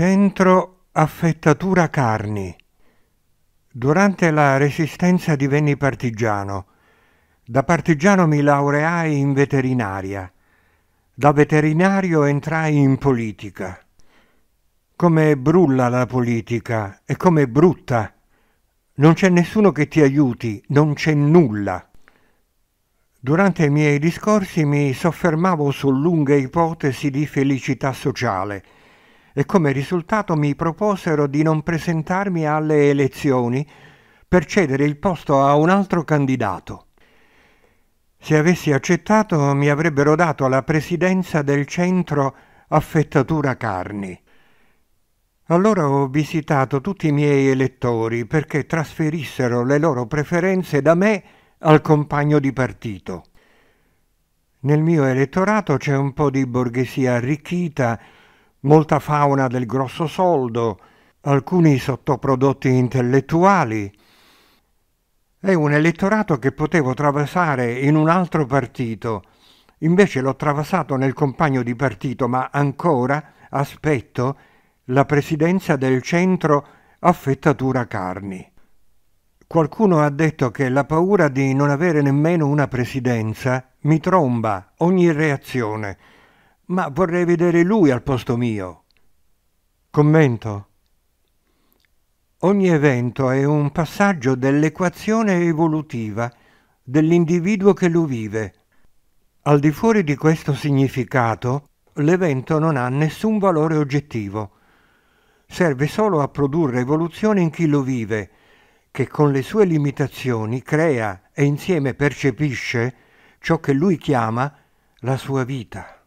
Centro Affettatura Carni. Durante la Resistenza divenni partigiano. Da partigiano mi laureai in veterinaria. Da veterinario entrai in politica. Come brulla la politica e come brutta. Non c'è nessuno che ti aiuti, non c'è nulla. Durante i miei discorsi mi soffermavo su lunghe ipotesi di felicità sociale e come risultato mi proposero di non presentarmi alle elezioni per cedere il posto a un altro candidato. Se avessi accettato mi avrebbero dato la presidenza del centro affettatura carni. Allora ho visitato tutti i miei elettori perché trasferissero le loro preferenze da me al compagno di partito. Nel mio elettorato c'è un po' di borghesia arricchita molta fauna del grosso soldo, alcuni sottoprodotti intellettuali È un elettorato che potevo travasare in un altro partito. Invece l'ho travasato nel compagno di partito, ma ancora aspetto la presidenza del centro affettatura carni. Qualcuno ha detto che la paura di non avere nemmeno una presidenza mi tromba ogni reazione ma vorrei vedere lui al posto mio. Commento. Ogni evento è un passaggio dell'equazione evolutiva dell'individuo che lo vive. Al di fuori di questo significato, l'evento non ha nessun valore oggettivo. Serve solo a produrre evoluzione in chi lo vive, che con le sue limitazioni crea e insieme percepisce ciò che lui chiama la sua vita.